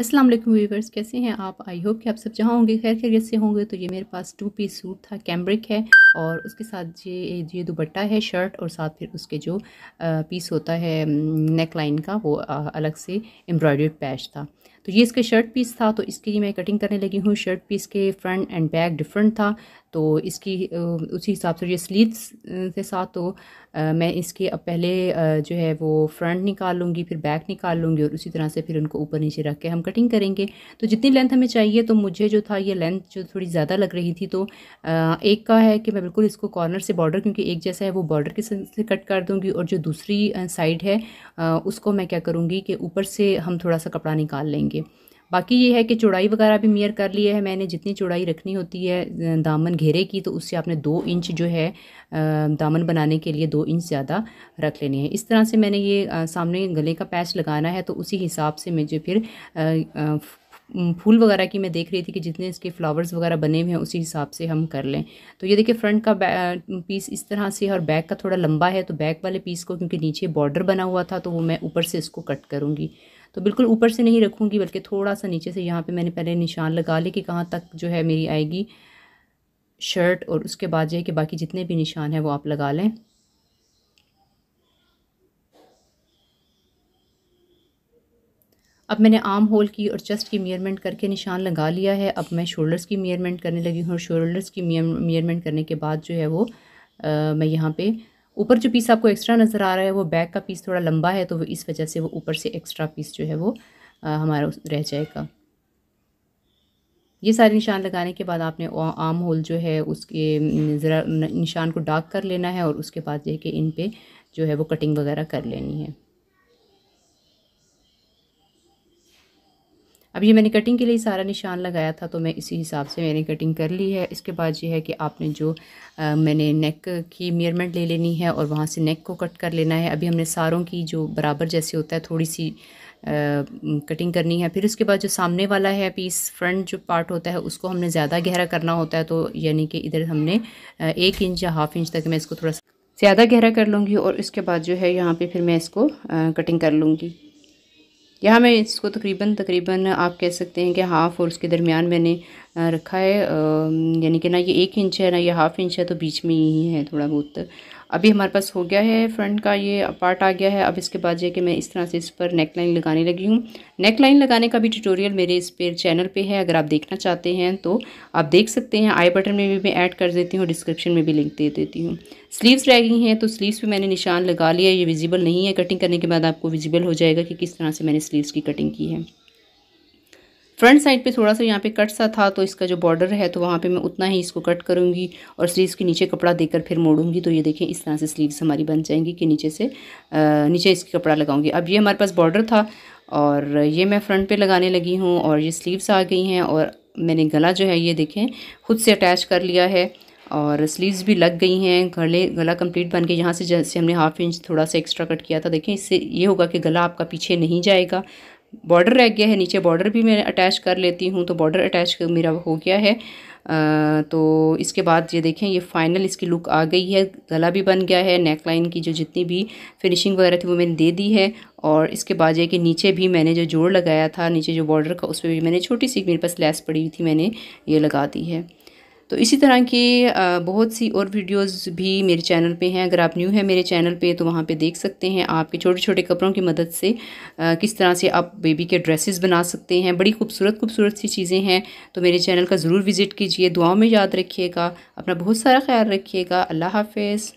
Aslam viewers कैसे हैं आप आई होप कि आप सब जहाँ होंगे खैर खैरियत से होंगे तो ये मेरे पास टू पीस सूट था कैम्ब्रिक है और उसके साथ ये ये दुबट्टा है शर्ट और साथ फिर उसके जो पीस होता है नेक mm, लाइन का वो अलग से एम्ब्रॉयड पैच था तो ये इसका शर्ट पीस था तो इसके लिए मैं कटिंग करने लगी हूँ शर्ट पीस के फ्रंट एंड बैक डिफरेंट था तो इसकी उसी हिसाब से ये स्लीव्स के साथ तो मैं इसके अब पहले जो है वो फ्रंट निकाल लूँगी फिर बैक निकाल लूँगी और उसी तरह से फिर उनको ऊपर नीचे रख के हम कटिंग करेंगे तो जितनी लेंथ हमें चाहिए तो मुझे जो था ये लेंथ जो थोड़ी ज़्यादा लग रही थी तो एक का है कि मैं बिल्कुल इसको कॉर्नर से बॉर्डर क्योंकि एक जैसा है वो बॉर्डर के से कट कर दूँगी और जो दूसरी साइड है उसको मैं क्या करूँगी कि ऊपर से हम थोड़ा सा कपड़ा निकाल लेंगे चाहिए बाकी ये है कि चौड़ाई वगैरह भी मेयर कर लिया है मैंने जितनी चौड़ाई रखनी होती है दामन घेरे की तो उससे आपने दो इंच जो है दामन बनाने के लिए दो इंच ज़्यादा रख लेनी है इस तरह से मैंने ये सामने गले का पैच लगाना है तो उसी हिसाब से मुझे फिर फूल वगैरह की मैं देख रही थी कि जितने इसके फ्लावर्स वगैरह बने हुए हैं उसी हिसाब से हम कर लें तो ये देखिए फ्रंट का पीस इस तरह से और बैक का थोड़ा लंबा है तो बैक वाले पीस को क्योंकि नीचे बॉर्डर बना हुआ था तो वो मैं ऊपर से इसको कट करूँगी तो बिल्कुल ऊपर से नहीं रखूँगी बल्कि थोड़ा सा नीचे से यहाँ पर मैंने पहले निशान लगा लिया कि कहाँ तक जो है मेरी आएगी शर्ट और उसके बाद जो है कि बाकी जितने भी निशान हैं वो आप लगा लें अब मैंने आर्म होल की और चेस्ट की मेयरमेंट करके निशान लगा लिया है अब मैं शोल्डर्स की मेयरमेंट करने लगी हूँ और शोल्डर्स की मेयरमेंट करने के बाद जो है वो आ, मैं यहाँ पे ऊपर जो पीस आपको एक्स्ट्रा नज़र आ रहा है वो बैक का पीस थोड़ा लंबा है तो वो इस वजह से वो ऊपर से एक्स्ट्रा पीस जो है वो आ, हमारा रह जाएगा ये सारे निशान लगाने के बाद आपने आम होल जो है उसके ज़रा निशान को डार्क कर लेना है और उसके बाद जो है कि इन पर जो है वो कटिंग वगैरह कर लेनी है अब ये मैंने कटिंग के लिए सारा निशान लगाया था तो मैं इसी हिसाब से मैंने कटिंग कर ली है इसके बाद ये है कि आपने जो आ, मैंने नेक की मेयरमेंट ले लेनी है और वहाँ से नेक को कट कर लेना है अभी हमने सारों की जो बराबर जैसे होता है थोड़ी सी कटिंग करनी है फिर उसके बाद जो सामने वाला है पीस फ्रंट जो पार्ट होता है उसको हमने ज़्यादा गहरा करना होता है तो यानी कि इधर हमने एक इंच या हाफ इंच तक मैं इसको थोड़ा ज़्यादा गहरा कर लूँगी और इसके बाद जो है यहाँ पे फिर मैं इसको कटिंग कर लूँगी यहाँ मैं इसको तकरीबन तकरीबन आप कह सकते हैं कि हाफ़ और उसके दरमियान मैंने रखा है यानी कि ना ये एक इंच है ना ये हाफ़ इंच है तो बीच में ही है थोड़ा बहुत अभी हमारे पास हो गया है फ्रंट का ये पार्ट आ गया है अब इसके बाद ये कि मैं इस तरह से इस पर नेक लाइन लगाने लगी हूँ नेक लाइन लगाने का भी ट्यूटोरियल मेरे इस पे चैनल पे है अगर आप देखना चाहते हैं तो आप देख सकते हैं आई बटन में भी मैं ऐड कर देती हूँ डिस्क्रिप्शन में भी लिंक दे देती हूँ स्लीवस रह गई हैं तो स्लीवस पर मैंने निशान लगा लिया ये विजिबल नहीं है कटिंग करने के बाद आपको विजिबल हो जाएगा कि किस तरह से मैंने स्लीवस की कटिंग की है फ्रंट साइड पे थोड़ा सा यहाँ पे कट सा था तो इसका जो बॉर्डर है तो वहाँ पे मैं उतना ही इसको कट करूँगी और स्लीव्स के नीचे कपड़ा देकर फिर मोड़ूंगी तो ये देखें इस तरह से स्लीव्स हमारी बन जाएंगी कि नीचे से आ, नीचे इसके कपड़ा लगाऊंगी अब ये हमारे पास बॉर्डर था और ये मैं फ्रंट पे लगाने लगी हूँ और ये स्लीव्स आ गई हैं और मैंने गला जो है ये देखें खुद से अटैच कर लिया है और स्लीव्स भी लग गई हैं गले गला कंप्लीट बन के यहाँ से जैसे हमने हाफ इंच थोड़ा सा एक्स्ट्रा कट किया था देखें इससे ये होगा कि गला आपका पीछे नहीं जाएगा बॉर्डर रह गया है नीचे बॉर्डर भी मैं अटैच कर लेती हूँ तो बॉर्डर अटैच मेरा हो गया है आ, तो इसके बाद ये देखें ये फाइनल इसकी लुक आ गई है गला भी बन गया है नेक लाइन की जो जितनी भी फिनिशिंग वगैरह थी वो मैंने दे दी है और इसके बाद ये कि नीचे भी मैंने जो जोड़ लगाया था नीचे जो बॉर्डर का उस पर भी मैंने छोटी सी मेरे पास लेस पड़ी हुई थी मैंने ये लगा दी है तो इसी तरह की बहुत सी और वीडियोस भी मेरे चैनल पे हैं अगर आप न्यू हैं मेरे चैनल पे तो वहाँ पे देख सकते हैं आपके छोटे छोटे कपड़ों की मदद से किस तरह से आप बेबी के ड्रेसेस बना सकते हैं बड़ी खूबसूरत खूबसूरत सी चीज़ें हैं तो मेरे चैनल का ज़रूर विज़िट कीजिए दुआओं में याद रखिएगा अपना बहुत सारा ख्याल रखिएगा अल्लाह हाफिज़